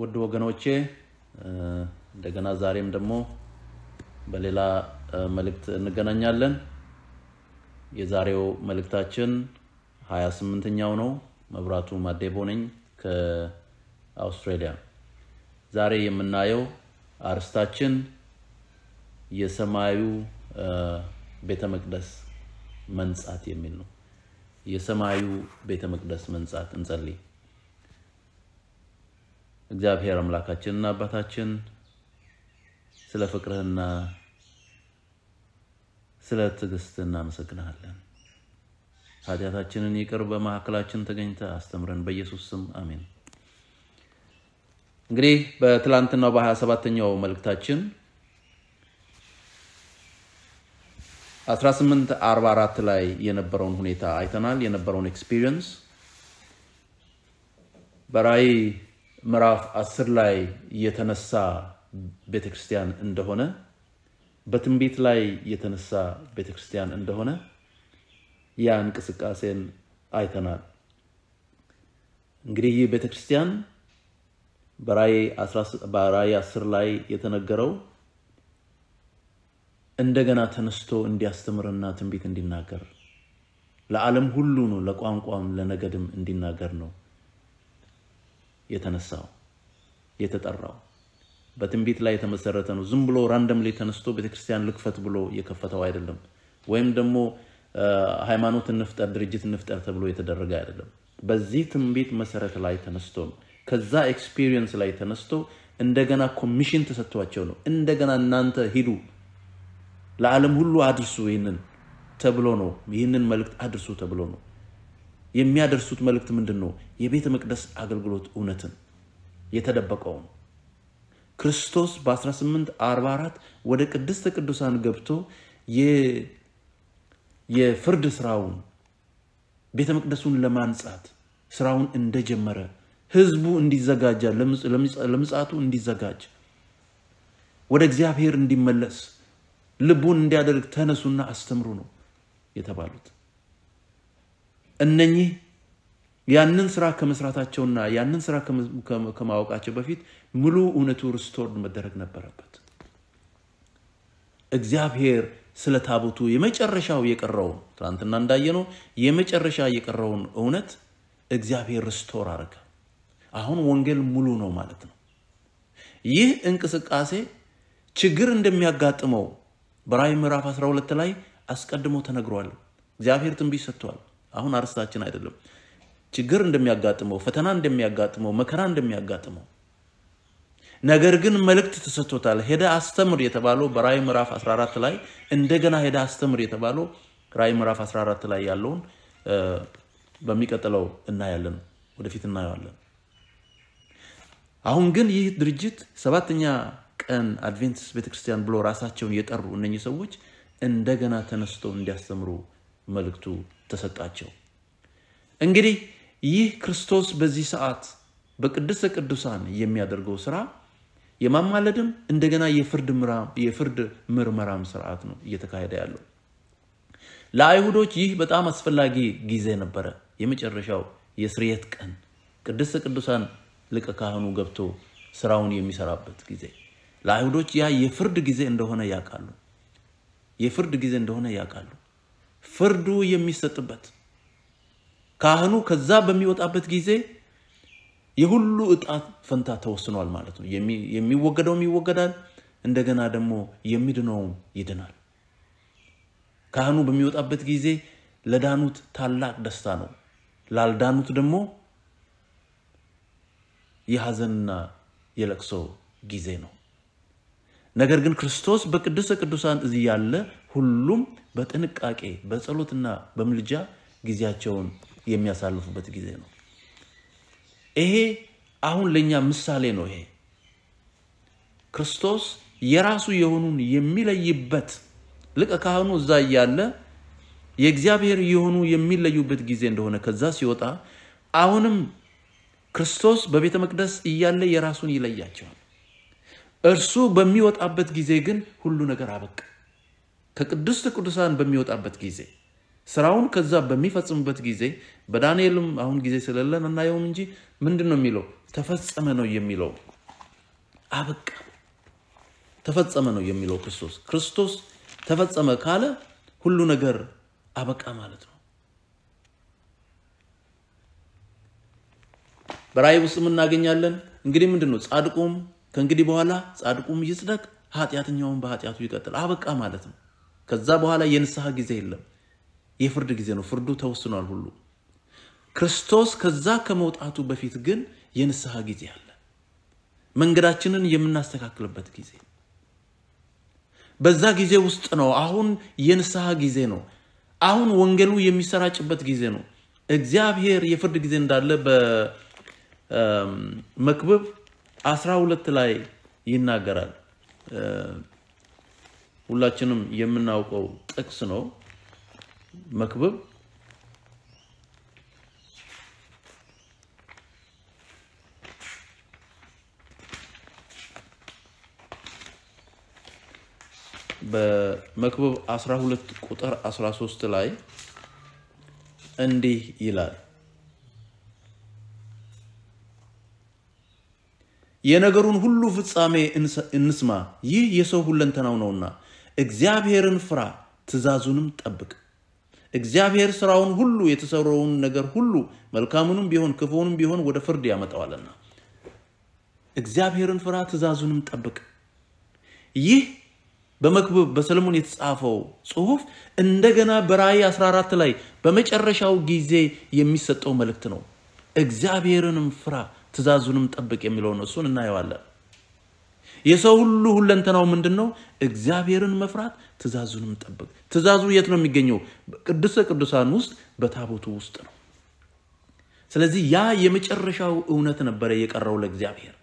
ውድ ወገኖቼ እንደገና ዛሬም ደግሞ በሌላ መልእክት እንገናኛለን። የዛሬው መልእክታችን 28ኛው ነው። መብራቱ ማዴቦ ነኝ ከአውስትራሊያ። ዛሬ የምናየው አርስታችን የሰማዩ ቤተ መቅደስ መንጻት የሚል ነው። የሰማዩ ቤተ መቅደስ መንጻት። እንጸልይ። እግዚአብሔር አምላካችንና አባታችን ስለ ፍቅርህና ስለ ትዕግስት እናመሰግናለን ኃጢአታችንን ይቅር በመካከላችን ተገኝተ አስተምረን፣ በኢየሱስ ስም አሜን። እንግዲህ በትላንትናው በሀያ ሰባተኛው መልእክታችን 1844 ላይ የነበረውን ሁኔታ አይተናል። የነበረውን ኤክስፒሪየንስ በራእይ ምዕራፍ 10 ላይ የተነሳ ቤተክርስቲያን እንደሆነ በትንቢት ላይ የተነሳ ቤተክርስቲያን እንደሆነ ያ እንቅስቃሴን አይተናል። እንግዲህ ይህ ቤተክርስቲያን በራእይ አስር ላይ የተነገረው እንደገና ተነስቶ እንዲያስተምርና ትንቢት እንዲናገር ለዓለም ሁሉ ነው፣ ለቋንቋም ለነገድም እንዲናገር ነው የተነሳው የተጠራው። በትንቢት ላይ የተመሰረተ ነው። ዝም ብሎ ራንደም ላይ ተነስቶ ቤተክርስቲያን ልክፈት ብሎ የከፈተው አይደለም። ወይም ደግሞ ሃይማኖት እንፍጠር፣ ድርጅት እንፍጠር ተብሎ የተደረገ አይደለም። በዚህ ትንቢት መሰረት ላይ ተነስቶ ነው። ከዛ ኤክስፒሪየንስ ላይ ተነስቶ እንደገና ኮሚሽን ተሰጥቷቸው ነው። እንደገና እናንተ ሂዱ፣ ለዓለም ሁሉ አድርሱ፣ ይህንን ተብሎ ነው። ይህንን መልእክት አድርሱ ተብሎ ነው። የሚያደርሱት መልእክት ምንድን ነው? የቤተ መቅደስ አገልግሎት እውነትን የተደበቀውን ክርስቶስ በ1844 ወደ ቅድስተ ቅዱሳን ገብቶ የፍርድ ስራውን ቤተ መቅደሱን ለማንጻት ስራውን እንደጀመረ ህዝቡ እንዲዘጋጃ ለምጻቱ እንዲዘጋጅ ወደ እግዚአብሔር እንዲመለስ ልቡን እንዲያደርግ ተነሱና አስተምሩ ነው የተባሉት እነኚህ ያንን ስራ ከመስራታቸውና ያንን ስራ ከማወቃቸው በፊት ሙሉ እውነቱ ርስቶርድ መደረግ ነበረበት። እግዚአብሔር ስለ ታቦቱ የመጨረሻው የቀረውን ትናንትና እንዳየነው የመጨረሻ የቀረውን እውነት እግዚአብሔር ርስቶር አረገ። አሁን ወንጌል ሙሉ ነው ማለት ነው። ይህ እንቅስቃሴ ችግር እንደሚያጋጥመው በራእይ ምዕራፍ 12 ላይ አስቀድሞ ተነግሯል። እግዚአብሔር ትንቢት ሰጥቷል። አሁን አርስታችን አይደለም። ችግር እንደሚያጋጥመው፣ ፈተና እንደሚያጋጥመው፣ መከራ እንደሚያጋጥመው ነገር ግን መልእክት ተሰጥቶታል። ሄደ አስተምር የተባለው በራይ ምዕራፍ 14 ላይ እንደገና ሄደ አስተምር የተባለው ራይ ምዕራፍ 14 ላይ ያለውን በሚቀጥለው እናያለን፣ ወደፊት እናየዋለን። አሁን ግን ይህ ድርጅት ሰባተኛ ቀን አድቬንቲስት ቤተክርስቲያን ብሎ ራሳቸውን የጠሩ እነኚህ ሰዎች እንደገና ተነስተው እንዲያስተምሩ መልእክቱ ተሰጣቸው። እንግዲህ ይህ ክርስቶስ በዚህ ሰዓት በቅድስተ ቅዱሳን የሚያደርገው ስራ የማማለድም እንደገና የፍርድ ምርመራም ስርዓት ነው እየተካሄደ ያለው። ለአይሁዶች ይህ በጣም አስፈላጊ ጊዜ ነበረ። የመጨረሻው የስርየት ቀን ቅድስተ ቅዱሳን ሊቀ ካህኑ ገብቶ ስራውን የሚሰራበት ጊዜ ለአይሁዶች ያ የፍርድ ጊዜ እንደሆነ ያውቃሉ። የፍርድ ጊዜ እንደሆነ ያውቃሉ። ፍርዱ የሚሰጥበት ካህኑ ከዛ በሚወጣበት ጊዜ የሁሉ እጣ ፈንታ ተወስኗል ማለት ነው። የሚወገደውም ይወገዳል፣ እንደገና ደግሞ የሚድነውም ይድናል። ካህኑ በሚወጣበት ጊዜ ለዳኑት ታላቅ ደስታ ነው፣ ላልዳኑት ደግሞ የሐዘንና የለቅሶ ጊዜ ነው። ነገር ግን ክርስቶስ በቅድስተ ቅዱሳን እዚህ ያለ ሁሉም በጥንቃቄ በጸሎትና በምልጃ ጊዜያቸውን የሚያሳልፉበት ጊዜ ነው። ይሄ አሁን ለእኛ ምሳሌ ነው። ይሄ ክርስቶስ የራሱ የሆኑን የሚለይበት ልቀ ካህኑ እዛ እያለ የእግዚአብሔር የሆኑ የሚለዩበት ጊዜ እንደሆነ ከዛ ሲወጣ አሁንም ክርስቶስ በቤተ መቅደስ እያለ የራሱን ይለያቸዋል። እርሱ በሚወጣበት ጊዜ ግን ሁሉ ነገር አበቃ። ከቅድስት ቅዱሳን በሚወጣበት ጊዜ ስራውን ከዛ በሚፈጽምበት ጊዜ በዳንኤልም አሁን ጊዜ ስለለን እናየውም እንጂ ምንድን ነው የሚለው? ተፈጸመ ነው የሚለው አበቃ። ተፈጸመ ነው የሚለው ክርስቶስ ክርስቶስ ተፈጸመ ካለ ሁሉ ነገር አበቃ ማለት ነው። በራእይ ውስጥም እናገኛለን። እንግዲህ ምንድን ነው ጻድቁም ከእንግዲህ በኋላ ጻድቁም ይጽደቅ፣ ኃጢአተኛውም በኃጢአቱ ይቀጥል። አበቃ ማለት ነው። ከዛ በኋላ የንስሐ ጊዜ የለም፣ የፍርድ ጊዜ ነው። ፍርዱ ተወስኗል ሁሉ ክርስቶስ ከዛ ከመውጣቱ በፊት ግን የንስሐ ጊዜ አለ። መንገዳችንን የምናስተካክልበት ጊዜ በዛ ጊዜ ውስጥ ነው። አሁን የንስሐ ጊዜ ነው። አሁን ወንጌሉ የሚሰራጭበት ጊዜ ነው። እግዚአብሔር የፍርድ ጊዜ እንዳለ በመክብብ 12 ላይ ይናገራል። ሁላችንም የምናውቀው ጥቅስ ነው። መክብብ በመክብብ 12 ቁጥር 13 ላይ እንዲህ ይላል፣ የነገሩን ሁሉ ፍጻሜ እንስማ፣ ይህ የሰው ሁለንተናው ነውና። እግዚአብሔርን ፍራ፣ ትእዛዙንም ጠብቅ። እግዚአብሔር ስራውን ሁሉ የተሰረውን ነገር ሁሉ መልካሙንም ቢሆን ክፉውንም ቢሆን ወደ ፍርድ ያመጣዋልና። እግዚአብሔርን ፍራ፣ ትእዛዙንም ጠብቅ። ይህ በመክብብ በሰለሞን የተጻፈው ጽሁፍ እንደገና በራእይ 14 ላይ በመጨረሻው ጊዜ የሚሰጠው መልእክት ነው። እግዚአብሔርንም ፍራ ትእዛዙንም ጠብቅ የሚለውን እሱን እናየዋለን። የሰው ሁሉ ሁለንተናው ምንድን ነው? እግዚአብሔርን መፍራት ትእዛዙንም ጠብቅ። ትእዛዙ የት ነው የሚገኘው? ቅድስተ ቅዱሳን ውስጥ በታቦቱ ውስጥ ነው። ስለዚህ ያ የመጨረሻው እውነት ነበረ የቀረው ለእግዚአብሔር።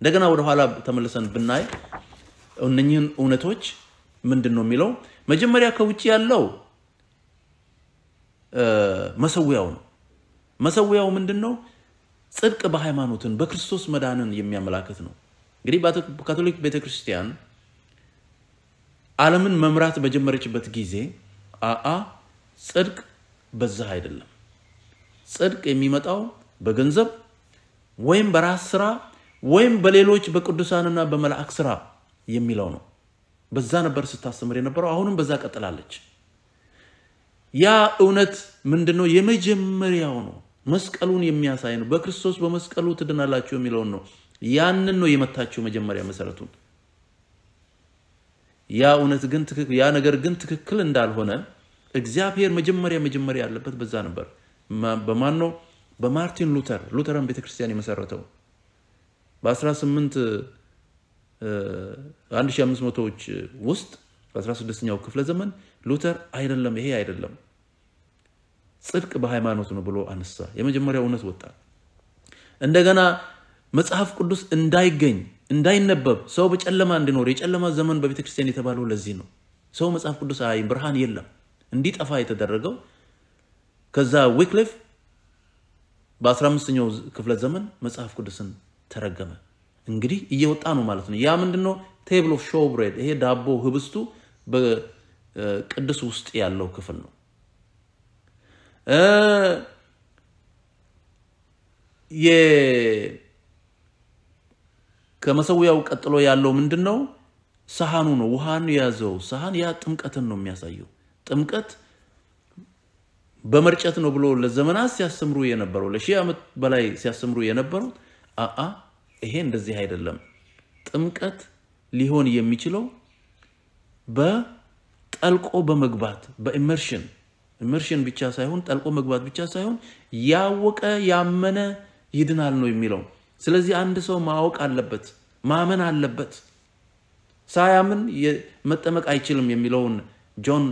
እንደገና ወደኋላ ተመልሰን ብናይ እነኚህን እውነቶች ምንድን ነው የሚለው መጀመሪያ ከውጭ ያለው መሰዊያው ነው። መሰዊያው ምንድን ነው? ጽድቅ በሃይማኖትን በክርስቶስ መዳንን የሚያመላክት ነው። እንግዲህ ካቶሊክ ቤተክርስቲያን ዓለምን መምራት በጀመረችበት ጊዜ አአ ጽድቅ በዛ አይደለም። ጽድቅ የሚመጣው በገንዘብ ወይም በራስ ስራ ወይም በሌሎች በቅዱሳንና በመላእክ ስራ የሚለው ነው። በዛ ነበር ስታስተምር የነበረው። አሁንም በዛ ቀጥላለች። ያ እውነት ምንድን ነው? የመጀመሪያው ነው። መስቀሉን የሚያሳይ ነው። በክርስቶስ በመስቀሉ ትድናላችሁ የሚለውን ነው። ያንን ነው የመታችው መጀመሪያ መሰረቱን። ያ እውነት ግን ያ ነገር ግን ትክክል እንዳልሆነ እግዚአብሔር መጀመሪያ መጀመሪያ ያለበት በዛ ነበር። በማን ነው? በማርቲን ሉተር ሉተርን ቤተክርስቲያን የመሰረተው በ18 1500ዎች ውስጥ በ16ኛው ክፍለ ዘመን ሉተር አይደለም ይሄ አይደለም ጽድቅ በሃይማኖት ነው ብሎ አነሳ። የመጀመሪያው እውነት ወጣ። እንደገና መጽሐፍ ቅዱስ እንዳይገኝ እንዳይነበብ ሰው በጨለማ እንዲኖር የጨለማ ዘመን በቤተክርስቲያን የተባለው ለዚህ ነው። ሰው መጽሐፍ ቅዱስ አይ ብርሃን የለም እንዲጠፋ የተደረገው። ከዛ ዊክሊፍ በ15ኛው ክፍለ ዘመን መጽሐፍ ቅዱስን ተረገመ። እንግዲህ እየወጣ ነው ማለት ነው። ያ ምንድነው? ቴብል ኦፍ ሾው ብሬድ፣ ይሄ ዳቦ ህብስቱ በቅዱስ ውስጥ ያለው ክፍል ነው። ከመሰዊያው ቀጥሎ ያለው ምንድን ነው? ሰሃኑ ነው፣ ውሃን የያዘው ሰሃን። ያ ጥምቀትን ነው የሚያሳየው። ጥምቀት በመርጨት ነው ብሎ ለዘመናት ሲያስተምሩ የነበረው ለሺህ ዓመት በላይ ሲያስተምሩ የነበሩት አአ ይሄ እንደዚህ አይደለም። ጥምቀት ሊሆን የሚችለው በጠልቆ በመግባት በኢመርሽን ኢመርሽን ብቻ ሳይሆን ጠልቆ መግባት ብቻ ሳይሆን ያወቀ ያመነ ይድናል ነው የሚለው። ስለዚህ አንድ ሰው ማወቅ አለበት፣ ማመን አለበት። ሳያምን መጠመቅ አይችልም የሚለውን ጆን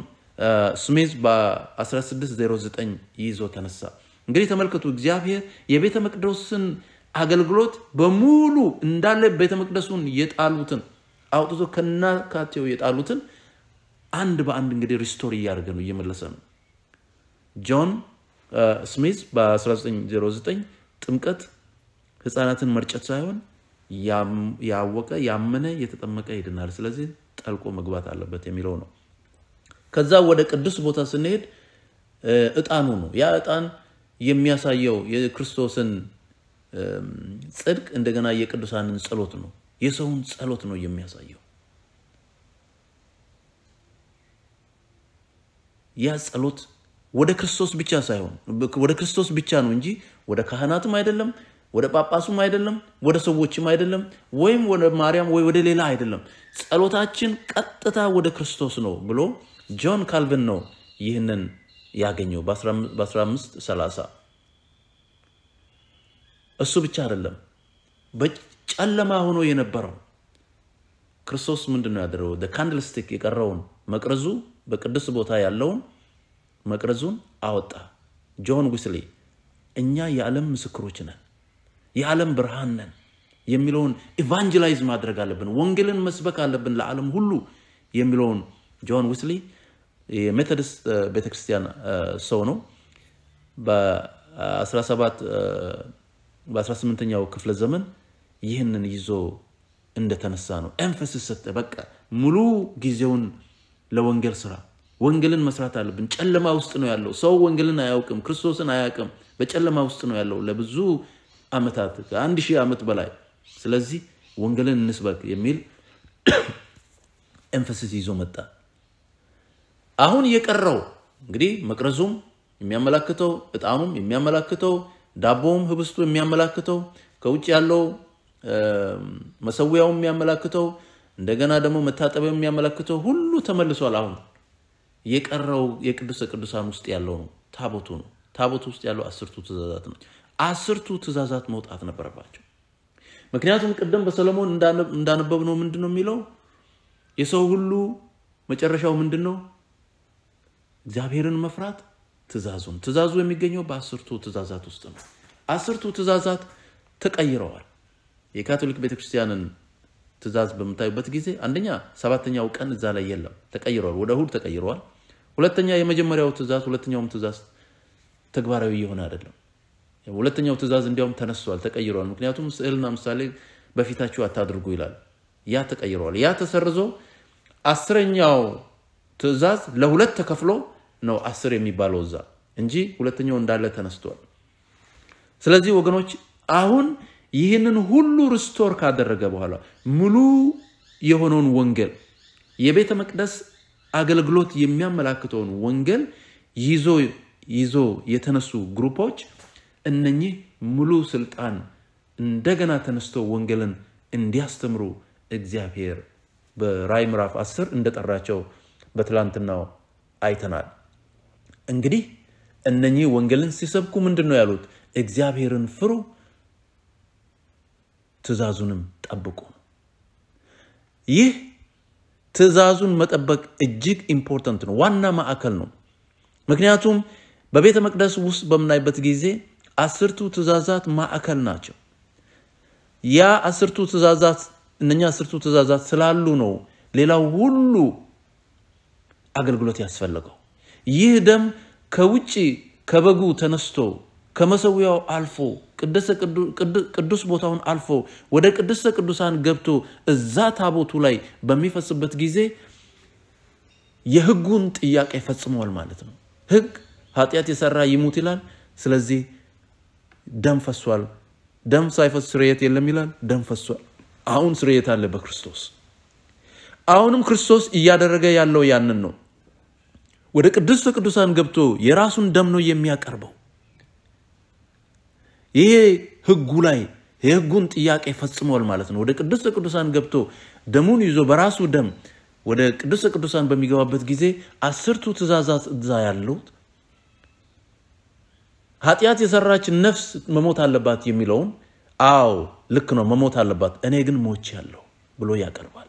ስሚዝ በ1609 ይዞ ተነሳ። እንግዲህ ተመልከቱ፣ እግዚአብሔር የቤተ መቅደስን አገልግሎት በሙሉ እንዳለ ቤተ መቅደሱን የጣሉትን አውጥቶ ከናካቴው የጣሉትን አንድ በአንድ እንግዲህ ሪስቶር እያደረገ ነው፣ እየመለሰ ነው። ጆን ስሚዝ በ1909 ጥምቀት ህፃናትን መርጨት ሳይሆን ያወቀ ያመነ የተጠመቀ ይድናል፣ ስለዚህ ጠልቆ መግባት አለበት የሚለው ነው። ከዛ ወደ ቅዱስ ቦታ ስንሄድ እጣኑ ነው። ያ እጣን የሚያሳየው የክርስቶስን ጽድቅ እንደገና የቅዱሳንን ጸሎት ነው፣ የሰውን ጸሎት ነው የሚያሳየው። ያ ጸሎት ወደ ክርስቶስ ብቻ ሳይሆን ወደ ክርስቶስ ብቻ ነው እንጂ ወደ ካህናትም አይደለም፣ ወደ ጳጳሱም አይደለም፣ ወደ ሰዎችም አይደለም፣ ወይም ወደ ማርያም ወይ ወደ ሌላ አይደለም። ጸሎታችን ቀጥታ ወደ ክርስቶስ ነው ብሎ ጆን ካልቪን ነው ይህንን ያገኘው በ1530 እሱ ብቻ አይደለም፣ በጨለማ ሆኖ የነበረው ክርስቶስ ምንድን ነው ያደረገው? ካንድልስቲክ የቀረውን መቅረዙ በቅዱስ ቦታ ያለውን መቅረዙን አወጣ። ጆን ዊስሊ እኛ የዓለም ምስክሮች ነን፣ የዓለም ብርሃን ነን የሚለውን ኢቫንጀላይዝ ማድረግ አለብን፣ ወንጌልን መስበክ አለብን ለዓለም ሁሉ የሚለውን ጆን ዊስሊ የሜቶዲስት ቤተክርስቲያን ሰው ነው በ17 በ18ኛው ክፍለ ዘመን ይህንን ይዞ እንደተነሳ ነው። ኤንፈሲስ ሰጠ። በቃ ሙሉ ጊዜውን ለወንጌል ስራ ወንጌልን መስራት አለብን። ጨለማ ውስጥ ነው ያለው ሰው። ወንጌልን አያውቅም፣ ክርስቶስን አያውቅም። በጨለማ ውስጥ ነው ያለው ለብዙ ዓመታት ከአንድ ሺህ ዓመት በላይ። ስለዚህ ወንጌልን እንስበክ የሚል ኤንፈሲስ ይዞ መጣ። አሁን የቀረው እንግዲህ መቅረዙም የሚያመላክተው እጣኑም የሚያመላክተው ዳቦውም ህብስቱ የሚያመላክተው ከውጭ ያለው መሰዊያው የሚያመላክተው እንደገና ደግሞ መታጠቢያው የሚያመላክተው ሁሉ ተመልሷል። አሁን የቀረው የቅዱሰ ቅዱሳን ውስጥ ያለው ነው፣ ታቦቱ ነው። ታቦቱ ውስጥ ያለው አስርቱ ትእዛዛት ነው። አስርቱ ትእዛዛት መውጣት ነበረባቸው። ምክንያቱም ቅደም በሰለሞን እንዳነበብ ነው ምንድን ነው የሚለው የሰው ሁሉ መጨረሻው ምንድን ነው? እግዚአብሔርን መፍራት ትእዛዙን። ትእዛዙ የሚገኘው በአስርቱ ትእዛዛት ውስጥ ነው። አስርቱ ትእዛዛት ተቀይረዋል። የካቶሊክ ቤተክርስቲያንን ትእዛዝ በምታዩበት ጊዜ አንደኛ ሰባተኛው ቀን እዛ ላይ የለም፣ ተቀይረዋል፣ ወደ እሁድ ተቀይረዋል። ሁለተኛ የመጀመሪያው ትእዛዝ ሁለተኛውም ትእዛዝ ተግባራዊ እየሆነ አይደለም። ሁለተኛው ትእዛዝ እንዲያውም ተነስቷል፣ ተቀይረዋል። ምክንያቱም ስዕልና ምሳሌ በፊታችሁ አታድርጉ ይላል። ያ ተቀይረዋል። ያ ተሰርዞ አስረኛው ትእዛዝ ለሁለት ተከፍሎ ነው አስር የሚባለው እዛ እንጂ ሁለተኛው እንዳለ ተነስቷል። ስለዚህ ወገኖች አሁን ይህንን ሁሉ ርስቶር ካደረገ በኋላ ሙሉ የሆነውን ወንጌል የቤተ መቅደስ አገልግሎት የሚያመላክተውን ወንጌል ይዞ ይዞ የተነሱ ግሩፖች እነኚህ ሙሉ ስልጣን እንደገና ተነስቶ ወንጌልን እንዲያስተምሩ እግዚአብሔር በራይ ምዕራፍ 10 እንደጠራቸው በትላንትናው አይተናል። እንግዲህ እነኚህ ወንጌልን ሲሰብኩ ምንድን ነው ያሉት? እግዚአብሔርን ፍሩ፣ ትእዛዙንም ጠብቁ። ይህ ትእዛዙን መጠበቅ እጅግ ኢምፖርታንት ነው፣ ዋና ማዕከል ነው። ምክንያቱም በቤተ መቅደስ ውስጥ በምናይበት ጊዜ አስርቱ ትእዛዛት ማዕከል ናቸው። ያ አስርቱ ትእዛዛት እነኛ አስርቱ ትእዛዛት ስላሉ ነው ሌላው ሁሉ አገልግሎት ያስፈለገው። ይህ ደም ከውጭ ከበጉ ተነስቶ ከመሰዊያው አልፎ ቅዱስ ቦታውን አልፎ ወደ ቅድስተ ቅዱሳን ገብቶ እዛ ታቦቱ ላይ በሚፈስበት ጊዜ የህጉን ጥያቄ ፈጽመዋል ማለት ነው። ህግ ኃጢአት የሰራ ይሙት ይላል። ስለዚህ ደም ፈሷል። ደም ሳይፈስ ስርየት የለም ይላል። ደም ፈሷል። አሁን ስርየት አለ በክርስቶስ። አሁንም ክርስቶስ እያደረገ ያለው ያንን ነው። ወደ ቅድስተ ቅዱሳን ገብቶ የራሱን ደም ነው የሚያቀርበው። ይሄ ህጉ ላይ የህጉን ጥያቄ ፈጽሟል ማለት ነው። ወደ ቅድስተ ቅዱሳን ገብቶ ደሙን ይዞ በራሱ ደም ወደ ቅድስተ ቅዱሳን በሚገባበት ጊዜ አስርቱ ትእዛዛት እዛ ያለውት ኃጢአት የሰራች ነፍስ መሞት አለባት የሚለውን አዎ ልክ ነው መሞት አለባት፣ እኔ ግን ሞቼ ያለሁ ብሎ ያቀርባል።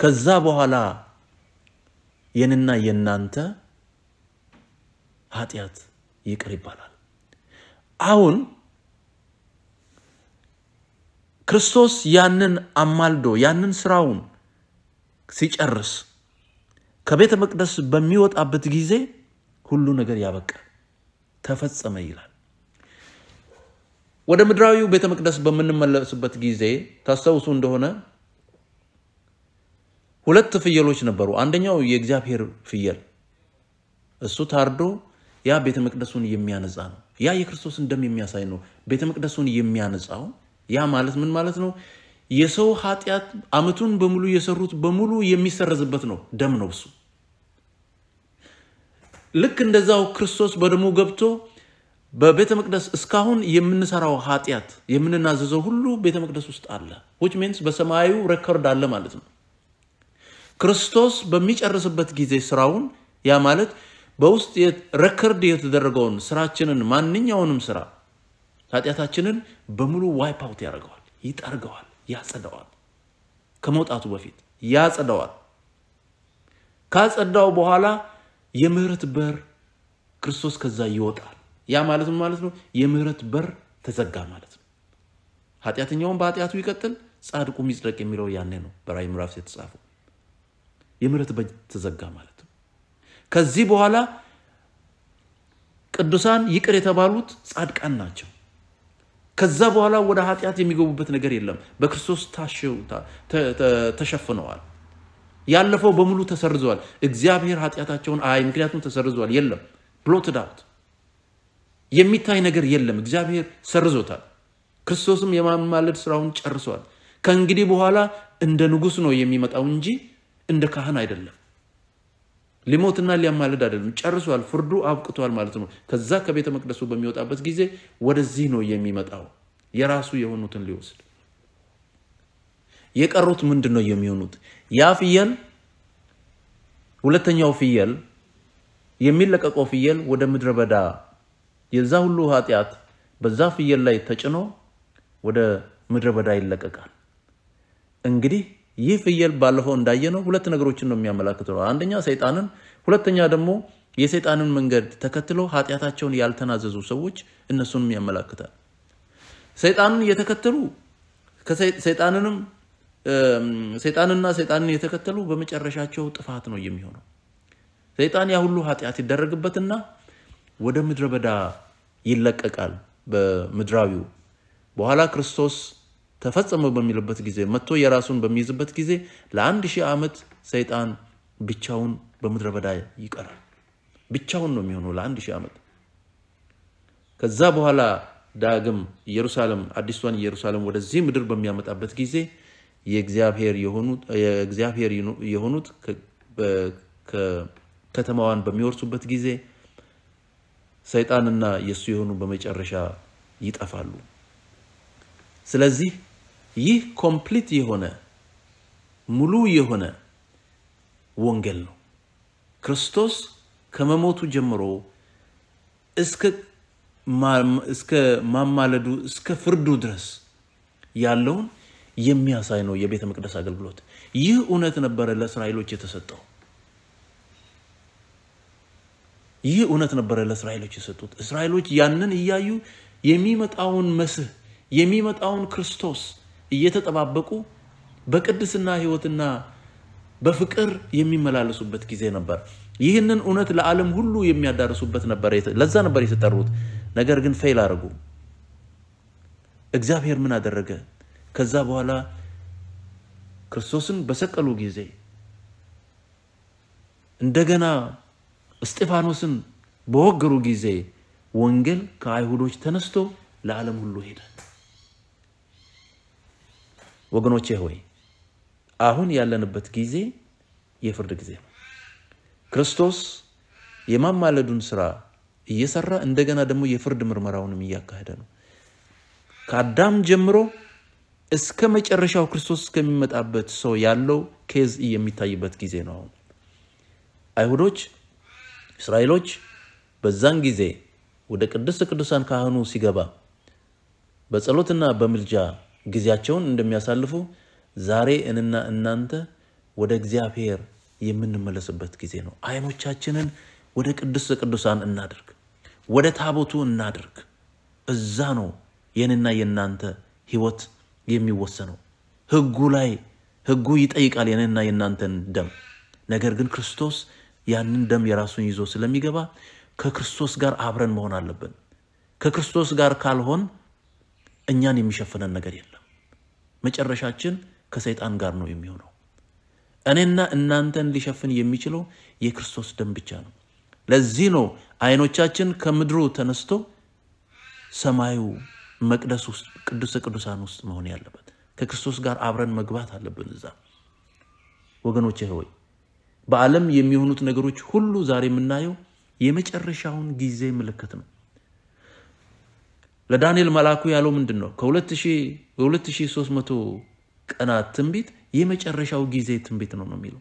ከዛ በኋላ የንና የእናንተ ኃጢአት ይቅር ይባላል። አሁን ክርስቶስ ያንን አማልዶ ያንን ስራውን ሲጨርስ ከቤተ መቅደስ በሚወጣበት ጊዜ ሁሉ ነገር ያበቃል ተፈጸመ ይላል። ወደ ምድራዊው ቤተ መቅደስ በምንመለስበት ጊዜ ታስታውሱ እንደሆነ ሁለት ፍየሎች ነበሩ። አንደኛው የእግዚአብሔር ፍየል እሱ ታርዶ ያ ቤተ መቅደሱን የሚያነጻ ነው። ያ የክርስቶስን ደም የሚያሳይ ነው። ቤተ መቅደሱን የሚያነጻው ያ ማለት ምን ማለት ነው? የሰው ኃጢአት አመቱን በሙሉ የሰሩት በሙሉ የሚሰረዝበት ነው። ደም ነው እሱ። ልክ እንደዛው ክርስቶስ በደሙ ገብቶ በቤተ መቅደስ እስካሁን የምንሰራው ኃጢአት የምንናዘዘው ሁሉ ቤተ መቅደስ ውስጥ አለ። ዊች ሜንስ በሰማዩ ሬኮርድ አለ ማለት ነው። ክርስቶስ በሚጨርስበት ጊዜ ስራውን ያ ማለት በውስጥ ረከርድ የተደረገውን ስራችንን ማንኛውንም ስራ ኃጢአታችንን በሙሉ ዋይፕ አውት ያደርገዋል፣ ይጠርገዋል፣ ያጸደዋል። ከመውጣቱ በፊት ያጸደዋል። ካጸዳው በኋላ የምህረት በር ክርስቶስ ከዛ ይወጣል። ያ ማለት ማለት ነው የምህረት በር ተዘጋ ማለት ነው። ኃጢአተኛውን በኃጢአቱ ይቀጥል፣ ጻድቁም ይጽደቅ የሚለው ያኔ ነው በራእይ ምዕራፍ የተጻፈው። የምህረት በጅ ተዘጋ ማለት ነው። ከዚህ በኋላ ቅዱሳን ይቅር የተባሉት ጻድቃን ናቸው። ከዛ በኋላ ወደ ኃጢአት የሚገቡበት ነገር የለም። በክርስቶስ ተሸፍነዋል። ያለፈው በሙሉ ተሰርዘዋል። እግዚአብሔር ኃጢአታቸውን አይ ምክንያቱም ተሰርዘዋል የለም ብሎትድ አውት የሚታይ ነገር የለም። እግዚአብሔር ሰርዞታል። ክርስቶስም የማማለድ ስራውን ጨርሷል። ከእንግዲህ በኋላ እንደ ንጉሥ ነው የሚመጣው እንጂ እንደ ካህን አይደለም። ሊሞትና ሊያማልድ አይደለም። ጨርሷል። ፍርዱ አብቅቷል ማለት ነው። ከዛ ከቤተ መቅደሱ በሚወጣበት ጊዜ ወደዚህ ነው የሚመጣው፣ የራሱ የሆኑትን ሊወስድ። የቀሩት ምንድን ነው የሚሆኑት? ያ ፍየል ሁለተኛው ፍየል የሚለቀቀው ፍየል ወደ ምድረ በዳ የዛ ሁሉ ኃጢአት በዛ ፍየል ላይ ተጭኖ ወደ ምድረ በዳ ይለቀቃል። እንግዲህ ይህ ፍየል ባለፈው እንዳየነው ሁለት ነገሮችን ነው ነው። አንደኛ ሰይጣንን፣ ሁለተኛ ደግሞ የሰይጣንን መንገድ ተከትለው ኃጢአታቸውን ያልተናዘዙ ሰዎች እነሱንም ያመላክታል። ሰይጣንን የተከተሉ ሰይጣንንም ሰይጣንና ሰይጣንን የተከተሉ በመጨረሻቸው ጥፋት ነው የሚሆነው። ሰይጣን ያ ሁሉ ኃጢአት ይደረግበትና ወደ ምድረ በዳ ይለቀቃል በምድራዊው በኋላ ክርስቶስ ተፈጸመ በሚልበት ጊዜ መጥቶ የራሱን በሚይዝበት ጊዜ ለአንድ ሺህ ዓመት ሰይጣን ብቻውን በምድረ በዳ ይቀራል። ብቻውን ነው የሚሆነው ለአንድ ሺህ ዓመት። ከዛ በኋላ ዳግም ኢየሩሳሌም አዲሷን ኢየሩሳሌም ወደዚህ ምድር በሚያመጣበት ጊዜ የእግዚአብሔር የሆኑት ከተማዋን በሚወርሱበት ጊዜ ሰይጣንና የእሱ የሆኑ በመጨረሻ ይጠፋሉ። ስለዚህ ይህ ኮምፕሊት የሆነ ሙሉ የሆነ ወንጌል ነው። ክርስቶስ ከመሞቱ ጀምሮ እስከ ማማለዱ እስከ ፍርዱ ድረስ ያለውን የሚያሳይ ነው የቤተ መቅደስ አገልግሎት። ይህ እውነት ነበረ ለእስራኤሎች የተሰጠው። ይህ እውነት ነበረ ለእስራኤሎች የሰጡት። እስራኤሎች ያንን እያዩ የሚመጣውን መስህ የሚመጣውን ክርስቶስ እየተጠባበቁ በቅድስና ህይወትና በፍቅር የሚመላለሱበት ጊዜ ነበር። ይህንን እውነት ለዓለም ሁሉ የሚያዳርሱበት ነበር። ለዛ ነበር የተጠሩት። ነገር ግን ፌል አደረጉ። እግዚአብሔር ምን አደረገ? ከዛ በኋላ ክርስቶስን በሰቀሉ ጊዜ እንደገና እስጢፋኖስን በወገሩ ጊዜ ወንጌል ከአይሁዶች ተነስቶ ለዓለም ሁሉ ሄደ። ወገኖቼ ሆይ አሁን ያለንበት ጊዜ የፍርድ ጊዜ ነው። ክርስቶስ የማማለዱን ስራ እየሰራ እንደገና ደግሞ የፍርድ ምርመራውንም እያካሄደ ነው። ከአዳም ጀምሮ እስከ መጨረሻው ክርስቶስ እስከሚመጣበት ሰው ያለው ኬዝ የሚታይበት ጊዜ ነው። አሁን አይሁዶች፣ እስራኤሎች በዛን ጊዜ ወደ ቅድስት ቅዱሳን ካህኑ ሲገባ በጸሎትና በምልጃ ጊዜያቸውን እንደሚያሳልፉ ዛሬ እንና እናንተ ወደ እግዚአብሔር የምንመለስበት ጊዜ ነው። አይኖቻችንን ወደ ቅዱስ ቅዱሳን እናድርግ፣ ወደ ታቦቱ እናድርግ። እዛ ነው የኔና የእናንተ ህይወት የሚወሰነው። ህጉ ላይ ህጉ ይጠይቃል የኔና የእናንተን ደም። ነገር ግን ክርስቶስ ያንን ደም የራሱን ይዞ ስለሚገባ ከክርስቶስ ጋር አብረን መሆን አለብን። ከክርስቶስ ጋር ካልሆን እኛን የሚሸፍነን ነገር የለም። መጨረሻችን ከሰይጣን ጋር ነው የሚሆነው። እኔና እናንተን ሊሸፍን የሚችለው የክርስቶስ ደም ብቻ ነው። ለዚህ ነው አይኖቻችን ከምድሩ ተነስቶ ሰማዩ መቅደስ ውስጥ ቅዱስ ቅዱሳን ውስጥ መሆን ያለበት። ከክርስቶስ ጋር አብረን መግባት አለብን። እዛ ወገኖቼ ሆይ በዓለም የሚሆኑት ነገሮች ሁሉ ዛሬ የምናየው የመጨረሻውን ጊዜ ምልክት ነው። ለዳንኤል መልአኩ ያለው ምንድን ነው? ከ2300 ቀናት ትንቢት የመጨረሻው ጊዜ ትንቢት ነው ነው የሚለው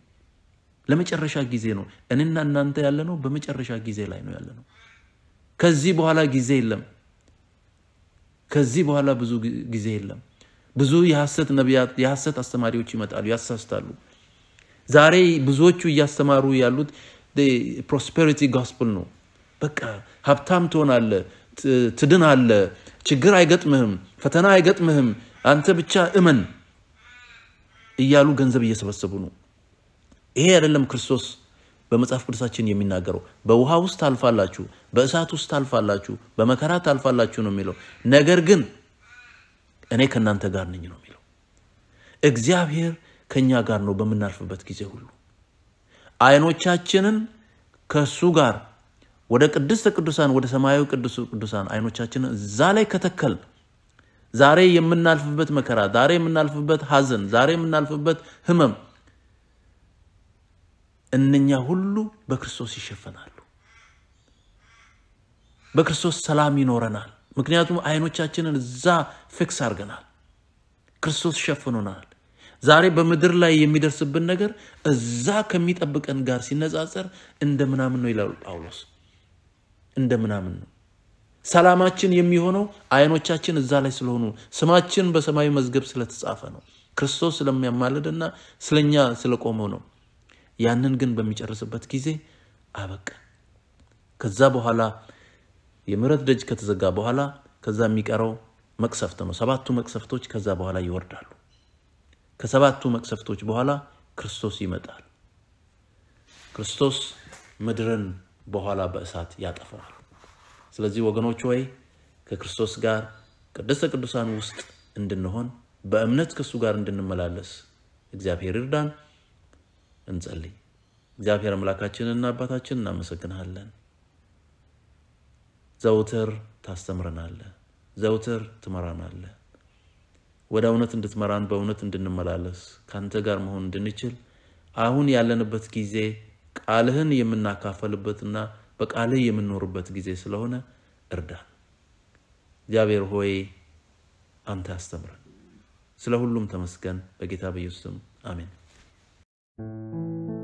ለመጨረሻ ጊዜ ነው። እኔና እናንተ ያለ ነው በመጨረሻ ጊዜ ላይ ነው ያለ ነው። ከዚህ በኋላ ጊዜ የለም። ከዚህ በኋላ ብዙ ጊዜ የለም። ብዙ የሐሰት ነቢያት፣ የሐሰት አስተማሪዎች ይመጣሉ፣ ያሳስታሉ። ዛሬ ብዙዎቹ እያስተማሩ ያሉት ፕሮስፐሪቲ ጎስፕል ነው። በቃ ሀብታም ትሆናለህ ትድናለ፣ ችግር አይገጥምህም፣ ፈተና አይገጥምህም፣ አንተ ብቻ እመን እያሉ ገንዘብ እየሰበሰቡ ነው። ይሄ አይደለም ክርስቶስ በመጽሐፍ ቅዱሳችን የሚናገረው። በውሃ ውስጥ ታልፋላችሁ፣ በእሳት ውስጥ ታልፋላችሁ፣ በመከራ ታልፋላችሁ ነው የሚለው። ነገር ግን እኔ ከእናንተ ጋር ነኝ ነው የሚለው። እግዚአብሔር ከእኛ ጋር ነው በምናልፍበት ጊዜ ሁሉ አይኖቻችንን ከእሱ ጋር ወደ ቅድስተ ቅዱሳን ወደ ሰማያዊ ቅዱስ ቅዱሳን አይኖቻችንን እዛ ላይ ከተከል ዛሬ የምናልፍበት መከራ፣ ዛሬ የምናልፍበት ሀዘን፣ ዛሬ የምናልፍበት ህመም እነኛ ሁሉ በክርስቶስ ይሸፈናሉ። በክርስቶስ ሰላም ይኖረናል። ምክንያቱም አይኖቻችንን እዛ ፊክስ አድርገናል። ክርስቶስ ሸፍኖናል። ዛሬ በምድር ላይ የሚደርስብን ነገር እዛ ከሚጠብቀን ጋር ሲነጻጸር እንደ ምናምን ነው ይላል ጳውሎስ። እንደ ምናምን ነው። ሰላማችን የሚሆነው አይኖቻችን እዛ ላይ ስለሆኑ ስማችን በሰማዊ መዝገብ ስለተጻፈ ነው። ክርስቶስ ስለሚያማልድና ስለኛ ስለቆመው ነው። ያንን ግን በሚጨርስበት ጊዜ አበቃ። ከዛ በኋላ የምሕረት ደጅ ከተዘጋ በኋላ ከዛ የሚቀረው መቅሰፍት ነው። ሰባቱ መቅሰፍቶች ከዛ በኋላ ይወርዳሉ። ከሰባቱ መቅሰፍቶች በኋላ ክርስቶስ ይመጣል። ክርስቶስ ምድርን በኋላ በእሳት ያጠፈዋል። ስለዚህ ወገኖች ወይ ከክርስቶስ ጋር ቅድስተ ቅዱሳን ውስጥ እንድንሆን በእምነት ከእሱ ጋር እንድንመላለስ እግዚአብሔር ይርዳን። እንጸልይ። እግዚአብሔር አምላካችንና አባታችን እናመሰግንሃለን። ዘውትር ታስተምረናለህ፣ ዘውትር ትመራናለህ። ወደ እውነት እንድትመራን በእውነት እንድንመላለስ ከአንተ ጋር መሆን እንድንችል አሁን ያለንበት ጊዜ ቃልህን የምናካፈልበትና በቃልህ የምንኖርበት ጊዜ ስለሆነ እርዳን። እግዚአብሔር ሆይ አንተ አስተምረን። ስለ ሁሉም ተመስገን። በጌታ በኢየሱስ ስም አሜን።